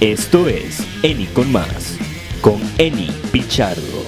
Esto es Eni con más, con Eni Pichardo.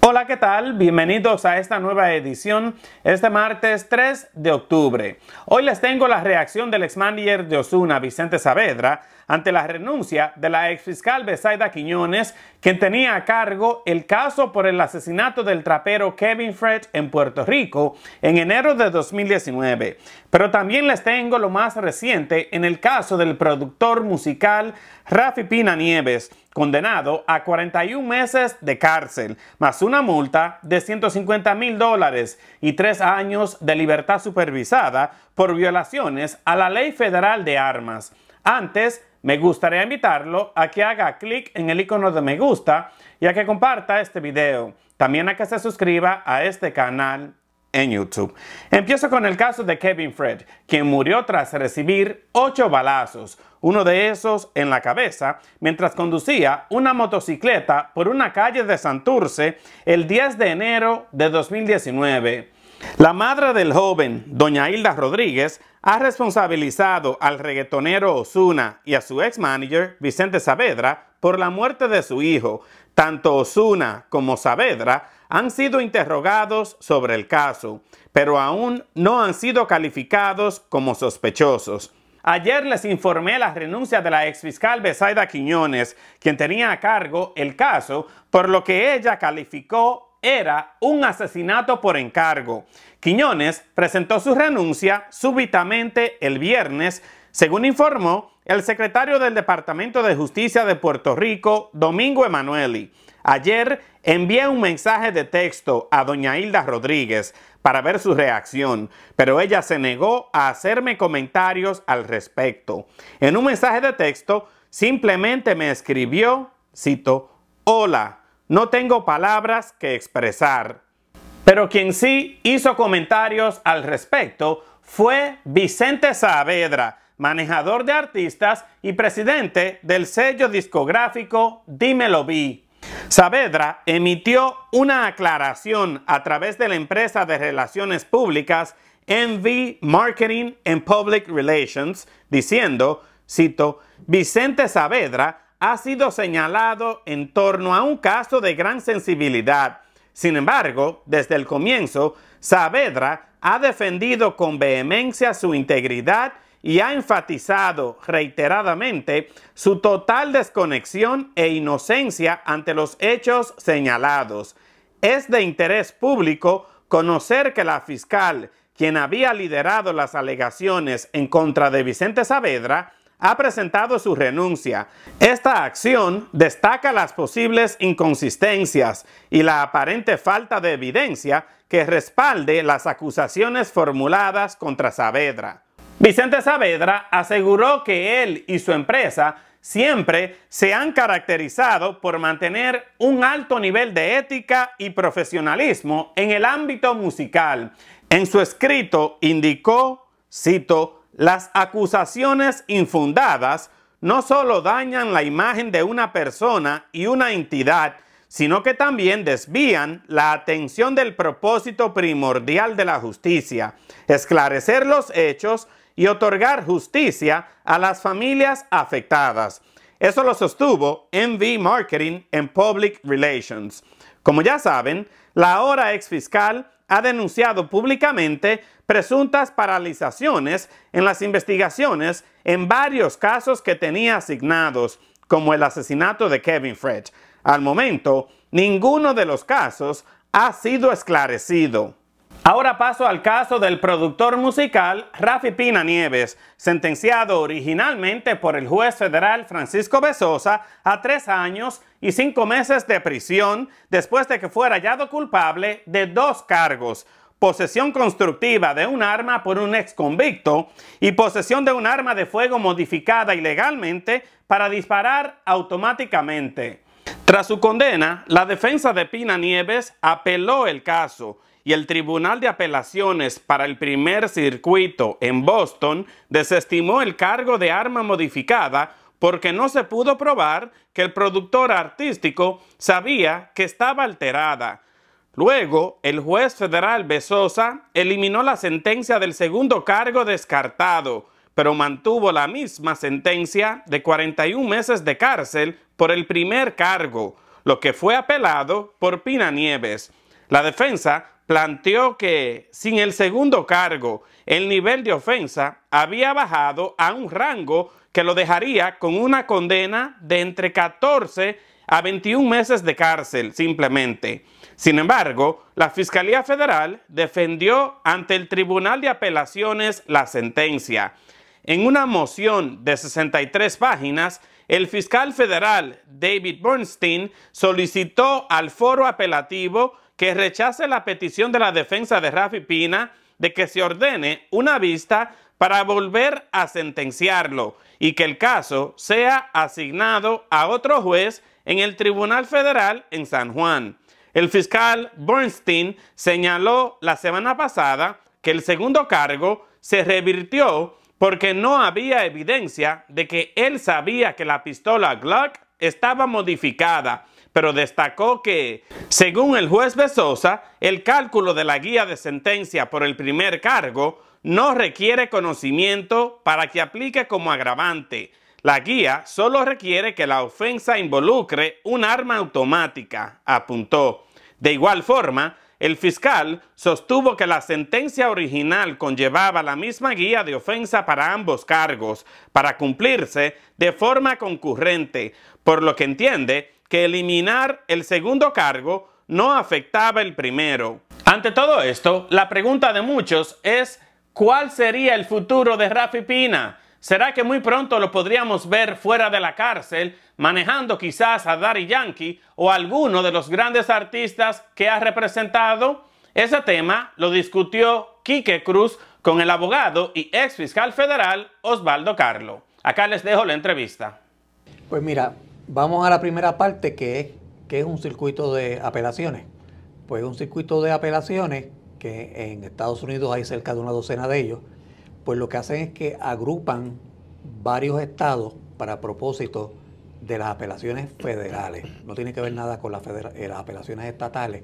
Hola, ¿qué tal? Bienvenidos a esta nueva edición este martes 3 de octubre. Hoy les tengo la reacción del ex manager de Osuna, Vicente Saavedra, ante la renuncia de la exfiscal Besaida Quiñones, quien tenía a cargo el caso por el asesinato del trapero Kevin Fred en Puerto Rico en enero de 2019. Pero también les tengo lo más reciente en el caso del productor musical Rafi Pina Nieves, condenado a 41 meses de cárcel, más una multa de 150 mil dólares y tres años de libertad supervisada por violaciones a la ley federal de armas. Antes, me gustaría invitarlo a que haga clic en el icono de me gusta y a que comparta este video. También a que se suscriba a este canal en YouTube. Empiezo con el caso de Kevin Fred, quien murió tras recibir ocho balazos, uno de esos en la cabeza, mientras conducía una motocicleta por una calle de Santurce el 10 de enero de 2019. La madre del joven, doña Hilda Rodríguez, ha responsabilizado al reggaetonero Osuna y a su ex manager, Vicente Saavedra, por la muerte de su hijo. Tanto Osuna como Saavedra han sido interrogados sobre el caso, pero aún no han sido calificados como sospechosos. Ayer les informé la renuncia de la exfiscal Besaida Quiñones, quien tenía a cargo el caso, por lo que ella calificó era un asesinato por encargo. Quiñones presentó su renuncia súbitamente el viernes, según informó el secretario del Departamento de Justicia de Puerto Rico, Domingo Emanueli. Ayer envié un mensaje de texto a doña Hilda Rodríguez para ver su reacción, pero ella se negó a hacerme comentarios al respecto. En un mensaje de texto simplemente me escribió, cito, hola, no tengo palabras que expresar. Pero quien sí hizo comentarios al respecto fue Vicente Saavedra, manejador de artistas y presidente del sello discográfico Dímelo Vi. Saavedra emitió una aclaración a través de la empresa de relaciones públicas MV Marketing and Public Relations, diciendo, cito, Vicente Saavedra ha sido señalado en torno a un caso de gran sensibilidad. Sin embargo, desde el comienzo, Saavedra ha defendido con vehemencia su integridad y ha enfatizado reiteradamente su total desconexión e inocencia ante los hechos señalados. Es de interés público conocer que la fiscal, quien había liderado las alegaciones en contra de Vicente Saavedra, ha presentado su renuncia. Esta acción destaca las posibles inconsistencias y la aparente falta de evidencia que respalde las acusaciones formuladas contra Saavedra. Vicente Saavedra aseguró que él y su empresa siempre se han caracterizado por mantener un alto nivel de ética y profesionalismo en el ámbito musical. En su escrito indicó, cito, las acusaciones infundadas no solo dañan la imagen de una persona y una entidad, sino que también desvían la atención del propósito primordial de la justicia, esclarecer los hechos y otorgar justicia a las familias afectadas. Eso lo sostuvo MV Marketing en Public Relations. Como ya saben, la ahora ex fiscal ha denunciado públicamente presuntas paralizaciones en las investigaciones en varios casos que tenía asignados, como el asesinato de Kevin Fred. Al momento, ninguno de los casos ha sido esclarecido. Ahora paso al caso del productor musical Rafi Pina Nieves, sentenciado originalmente por el juez federal Francisco Besosa a tres años y cinco meses de prisión después de que fuera hallado culpable de dos cargos, posesión constructiva de un arma por un ex convicto y posesión de un arma de fuego modificada ilegalmente para disparar automáticamente. Tras su condena, la defensa de Pina Nieves apeló el caso y el Tribunal de Apelaciones para el Primer Circuito en Boston desestimó el cargo de arma modificada porque no se pudo probar que el productor artístico sabía que estaba alterada. Luego, el juez federal Besosa eliminó la sentencia del segundo cargo descartado, pero mantuvo la misma sentencia de 41 meses de cárcel por el primer cargo, lo que fue apelado por Pina Nieves. La defensa planteó que sin el segundo cargo el nivel de ofensa había bajado a un rango que lo dejaría con una condena de entre 14 a 21 meses de cárcel simplemente. Sin embargo, la Fiscalía Federal defendió ante el Tribunal de Apelaciones la sentencia. En una moción de 63 páginas, el fiscal federal David Bernstein solicitó al foro apelativo que rechace la petición de la defensa de Rafi Pina de que se ordene una vista para volver a sentenciarlo y que el caso sea asignado a otro juez en el Tribunal Federal en San Juan. El fiscal Bernstein señaló la semana pasada que el segundo cargo se revirtió porque no había evidencia de que él sabía que la pistola Glock estaba modificada, pero destacó que, según el juez Besosa, el cálculo de la guía de sentencia por el primer cargo no requiere conocimiento para que aplique como agravante. La guía solo requiere que la ofensa involucre un arma automática, apuntó. De igual forma, el fiscal sostuvo que la sentencia original conllevaba la misma guía de ofensa para ambos cargos, para cumplirse de forma concurrente, por lo que entiende que eliminar el segundo cargo no afectaba el primero. Ante todo esto, la pregunta de muchos es ¿cuál sería el futuro de Rafi Pina? ¿Será que muy pronto lo podríamos ver fuera de la cárcel, manejando quizás a Dari Yankee o alguno de los grandes artistas que ha representado? Ese tema lo discutió Quique Cruz con el abogado y ex fiscal federal Osvaldo Carlo. Acá les dejo la entrevista. Pues mira, vamos a la primera parte que es, que es un circuito de apelaciones. Pues un circuito de apelaciones que en Estados Unidos hay cerca de una docena de ellos pues lo que hacen es que agrupan varios estados para propósito de las apelaciones federales. No tiene que ver nada con eh, las, apelaciones estatales,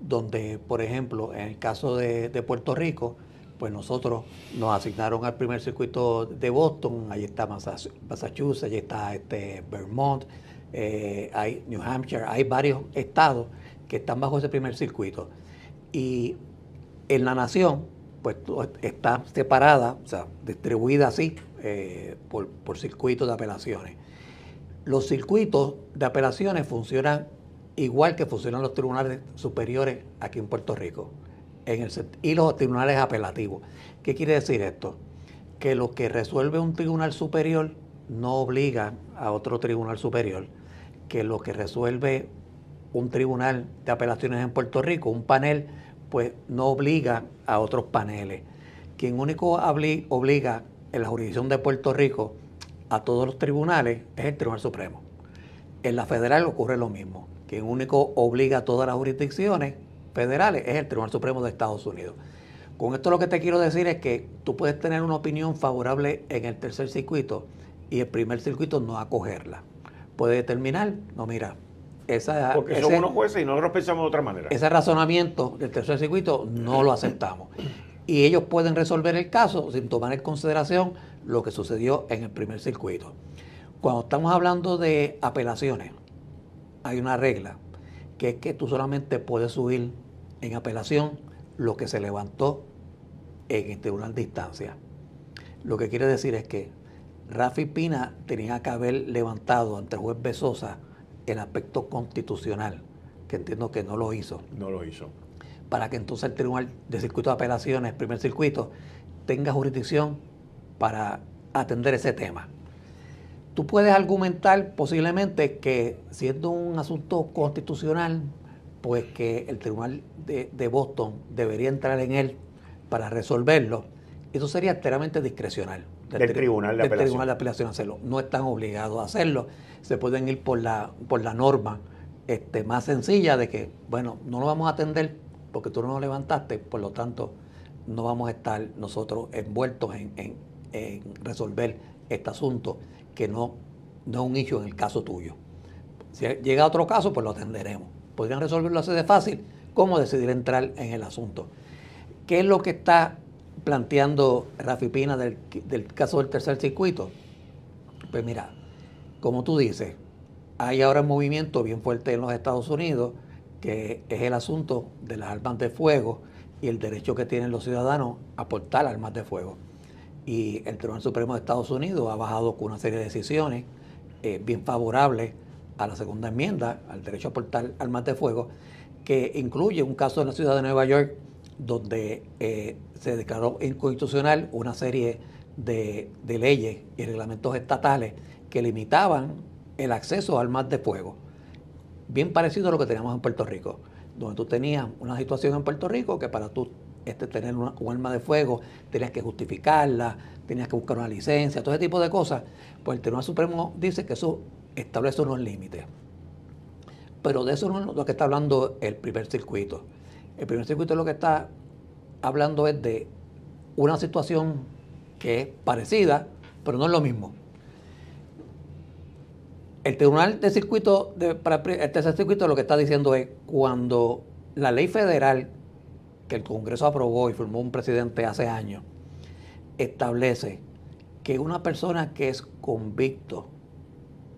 donde, por ejemplo, en el caso de, Puerto Rico, pues nosotros nos asignaron al primer circuito de Boston, ahí está Massachusetts, allí está este Vermont, eh, hay New Hampshire, hay varios estados que están bajo ese primer circuito. Y en la nación, pues está separada, o sea, distribuida así eh, por, circuitos de apelaciones. Los circuitos de apelaciones funcionan igual que funcionan los tribunales superiores aquí en Puerto Rico en el, y los tribunales apelativos. ¿Qué quiere decir esto? Que lo que resuelve un tribunal superior no obliga a otro tribunal superior, que lo que resuelve un tribunal de apelaciones en Puerto Rico, un panel, pues no obliga a otros paneles. Quien único obliga en la jurisdicción de Puerto Rico a todos los tribunales es el Tribunal Supremo. En la federal ocurre lo mismo. Quien único obliga a todas las jurisdicciones federales es el Tribunal Supremo de Estados Unidos. Con esto lo que te quiero decir es que tú puedes tener una opinión favorable en el tercer circuito y el primer circuito no acogerla. Puede determinar, no mira, porque ese, unos jueces y nosotros pensamos de otra manera. Ese razonamiento del tercer circuito no lo aceptamos. Y ellos pueden resolver el caso sin tomar en consideración lo que sucedió en el primer circuito. Cuando estamos hablando de apelaciones, hay una regla, que es que tú solamente puedes subir en apelación lo que se levantó en el tribunal de instancia. Lo que quiere decir es que Rafi Pina tenía que haber levantado ante el juez Besosa el aspecto constitucional, que entiendo que no lo hizo. No lo hizo. Para que entonces el Tribunal de Circuito de Apelaciones, primer circuito, tenga jurisdicción para atender ese tema. Tú puedes argumentar posiblemente que siendo un asunto constitucional, pues que el Tribunal de, Boston debería entrar en él para resolverlo. Eso sería enteramente discrecional del, Tribunal de Apelación. hacerlo. No están obligados a hacerlo. Se pueden ir por la, por la norma este, más sencilla de que, bueno, no lo vamos a atender porque tú no lo levantaste, por lo tanto, no vamos a estar nosotros envueltos en, resolver este asunto que no, no es un hijo en el caso tuyo. Si llega otro caso, pues lo atenderemos. Podrían resolverlo así de fácil, cómo decidir entrar en el asunto. ¿Qué es lo que está planteando Rafi Pina del, caso del tercer circuito? Pues mira, como tú dices, hay ahora un movimiento bien fuerte en los Estados Unidos que es el asunto de las armas de fuego y el derecho que tienen los ciudadanos a portar armas de fuego. Y el Tribunal Supremo de Estados Unidos ha bajado con una serie de decisiones eh, bien favorables a la segunda enmienda, al derecho a portar armas de fuego, que incluye un caso en la ciudad de Nueva York donde eh, se declaró inconstitucional una serie de, leyes y reglamentos estatales que limitaban el acceso a armas de fuego. Bien parecido a lo que teníamos en Puerto Rico, donde tú tenías una situación en Puerto Rico que para tú este, tener una, un arma de fuego tenías que justificarla, tenías que buscar una licencia, todo ese tipo de cosas. Pues el Tribunal Supremo dice que eso establece unos límites. Pero de eso no es lo que está hablando el primer circuito. El primer circuito lo que está hablando es de una situación que es parecida, pero no es lo mismo. El tribunal de circuito, para el tercer circuito lo que está diciendo es cuando la ley federal que el Congreso aprobó y firmó un presidente hace años establece que una persona que es convicto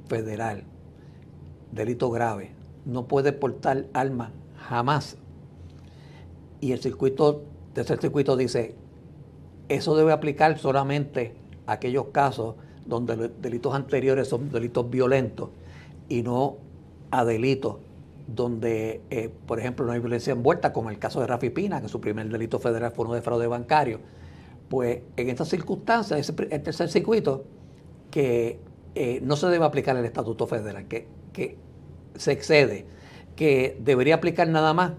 federal, delito grave, no puede portar alma jamás y el circuito, tercer circuito dice, eso debe aplicar solamente a aquellos casos donde los delitos anteriores son delitos violentos y no a delitos donde, eh, por ejemplo, no hay violencia envuelta, como el caso de Rafi Pina, que su primer delito federal fue uno de fraude bancario. Pues en estas circunstancias, el tercer circuito, que eh, no se debe aplicar el estatuto federal, que, que se excede, que debería aplicar nada más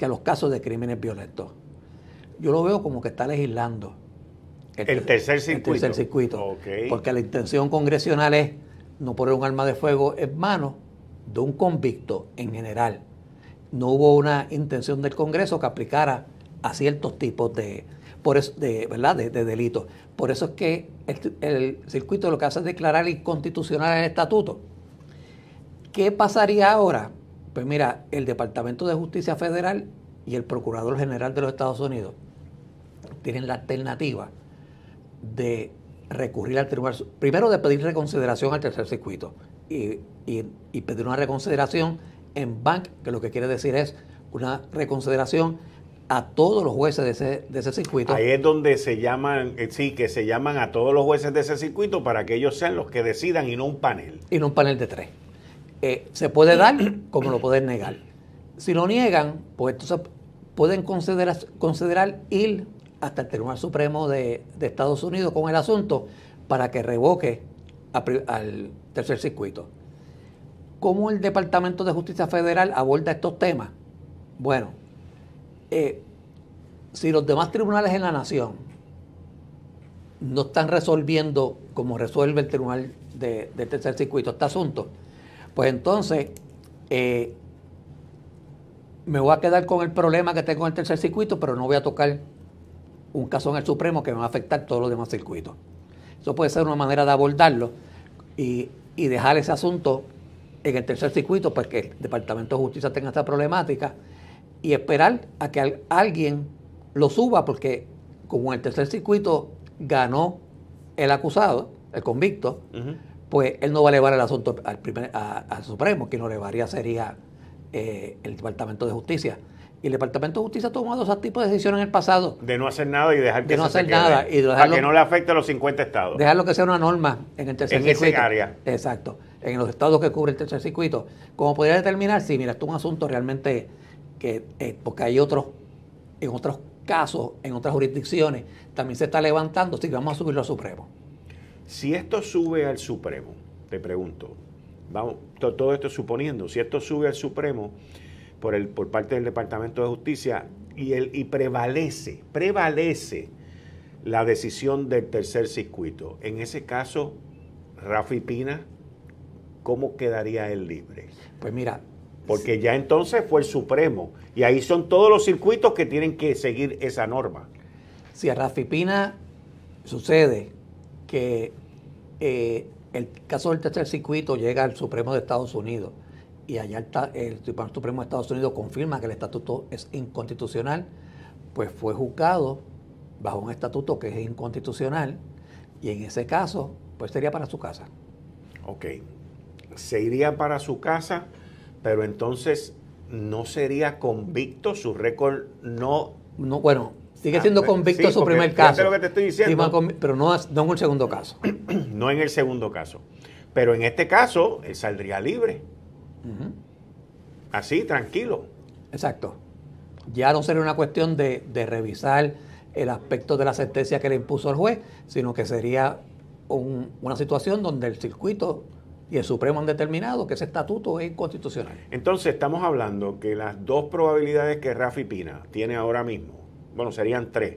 que a los casos de crímenes violentos. Yo lo veo como que está legislando. El, tercer circuito. Porque la intención congresional es no poner un arma de fuego en manos de un convicto en general. No hubo una intención del Congreso que aplicara a ciertos tipos de, de, ¿verdad? De, delitos. Por eso es que el, circuito lo que hace es declarar inconstitucional el estatuto. ¿Qué pasaría ahora? Pues mira, el Departamento de Justicia Federal y el Procurador General de los Estados Unidos tienen la alternativa de recurrir al tribunal, primero de pedir reconsideración al tercer circuito y, pedir una reconsideración en bank, que lo que quiere decir es una reconsideración a todos los jueces de ese, de ese circuito. Ahí es donde se llaman, eh, sí, que se llaman a todos los jueces de ese circuito para que ellos sean los que decidan y no un panel. Y no un panel de tres. Eh, se puede dar como lo pueden negar. Si lo niegan, pues entonces pueden considerar, considerar ir hasta el Tribunal Supremo de, Estados Unidos con el asunto para que revoque al tercer circuito. ¿Cómo el Departamento de Justicia Federal aborda estos temas? Bueno, eh, si los demás tribunales en la nación no están resolviendo como resuelve el Tribunal de, del Tercer Circuito este asunto, pues entonces, eh, me voy a quedar con el problema que tengo en el tercer circuito, pero no voy a tocar un caso en el Supremo que me va a afectar todos los demás circuitos. Eso puede ser una manera de abordarlo y, dejar ese asunto en el tercer circuito para pues que el Departamento de Justicia tenga esta problemática y esperar a que alguien lo suba, porque como en el tercer circuito ganó el acusado, el convicto, pues él no va a elevar el asunto al, primer, Supremo, quien lo elevaría sería eh, el Departamento de Justicia. Y el Departamento de Justicia ha tomado ese tipos de decisiones en el pasado. De no hacer nada y dejar que de no hacer nada y para que no le afecte a los 50 estados. Dejarlo que sea una norma en el tercer circuito. En área. Exacto. En los estados que cubre el tercer circuito. Como podría determinar, sí, mira, esto es un asunto realmente que, eh, porque hay otros, en otros casos, en otras jurisdicciones, también se está levantando, sí, vamos a subirlo al Supremo. Si esto sube al Supremo, te pregunto, vamos, todo esto suponiendo, si esto sube al Supremo por, el, por parte del Departamento de Justicia y, el, y prevalece, prevalece la decisión del tercer circuito, en ese caso, Rafi Pina, ¿cómo quedaría él libre? Pues mira, porque ya entonces fue el Supremo. Y ahí son todos los circuitos que tienen que seguir esa norma. Si a Rafi Pina sucede que eh, el caso del tercer circuito llega al Supremo de Estados Unidos y allá el, el Tribunal Supremo de Estados Unidos confirma que el estatuto es inconstitucional, pues fue juzgado bajo un estatuto que es inconstitucional y en ese caso, pues sería para su casa. Ok, se iría para su casa, pero entonces no sería convicto, su récord no... No, bueno, Sigue ah, siendo pues, convicto en su primer caso. Pero no, en el segundo caso. No en el segundo caso. Pero en este caso, él saldría libre. Así, tranquilo. Exacto. Ya no sería una cuestión de, revisar el aspecto de la sentencia que le impuso el juez, sino que sería una situación donde el circuito y el Supremo han determinado que ese estatuto es inconstitucional. Entonces, estamos hablando que las dos probabilidades que Rafi Pina tiene ahora mismo bueno, serían tres,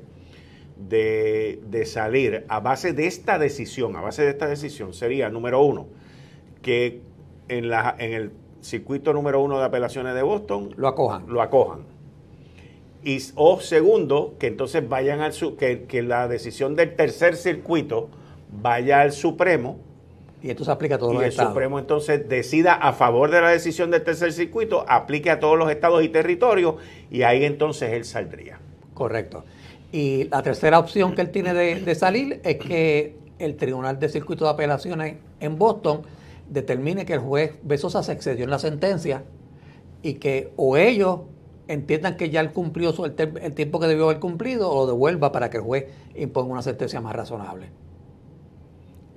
de, salir a base de esta decisión, a base de esta decisión, sería, número uno, que en, la, en el circuito número uno de apelaciones de Boston lo acojan. Lo acojan. Y, o segundo, que entonces vayan al que, que la decisión del tercer circuito vaya al Supremo. Y esto se aplica a todos los estados. estados. el Supremo entonces decida a favor de la decisión del tercer circuito, aplique a todos los estados y territorios, y ahí entonces él saldría. Correcto. Y la tercera opción que él tiene de, salir es que el Tribunal de Circuito de Apelaciones en Boston determine que el juez Besosa se excedió en la sentencia y que o ellos entiendan que ya él cumplió el, el, tiempo que debió haber cumplido o lo devuelva para que el juez imponga una sentencia más razonable.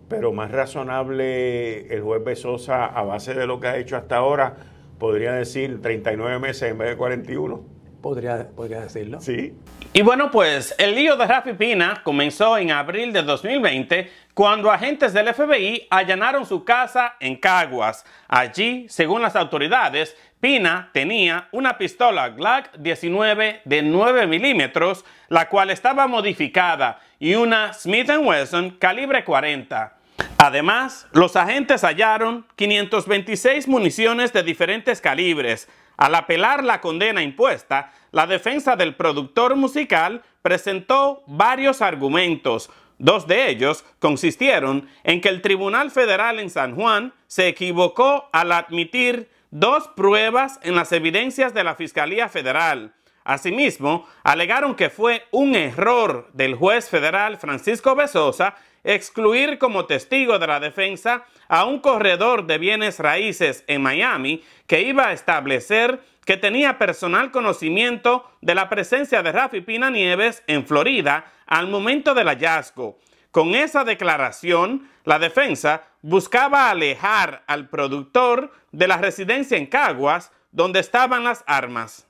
Pero más razonable el juez Besosa a base de lo que ha hecho hasta ahora podría decir 39 meses en vez de 41. Podría, decirlo. Sí. Y bueno, pues el lío de Rafi Pina comenzó en abril de 2020 cuando agentes del FBI allanaron su casa en Caguas. Allí, según las autoridades, Pina tenía una pistola Glock 19 de 9 milímetros, la cual estaba modificada, y una Smith Wesson calibre 40. Además, los agentes hallaron 526 municiones de diferentes calibres, al apelar la condena impuesta, la defensa del productor musical presentó varios argumentos. Dos de ellos consistieron en que el Tribunal Federal en San Juan se equivocó al admitir dos pruebas en las evidencias de la Fiscalía Federal. Asimismo, alegaron que fue un error del juez federal Francisco Besosa excluir como testigo de la defensa a un corredor de bienes raíces en Miami que iba a establecer que tenía personal conocimiento de la presencia de Rafi Pina Nieves en Florida al momento del hallazgo. Con esa declaración, la defensa buscaba alejar al productor de la residencia en Caguas donde estaban las armas.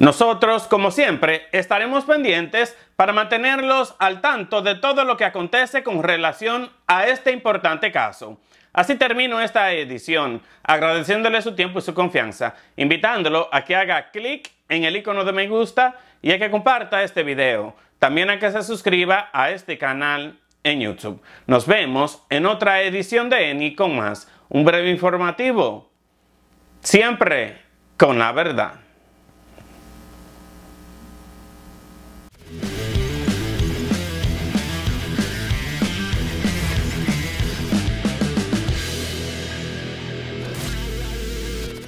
Nosotros, como siempre, estaremos pendientes para mantenerlos al tanto de todo lo que acontece con relación a este importante caso. Así termino esta edición, agradeciéndole su tiempo y su confianza, invitándolo a que haga clic en el icono de me gusta y a que comparta este video. También a que se suscriba a este canal en YouTube. Nos vemos en otra edición de ENI con más, un breve informativo, siempre con la verdad.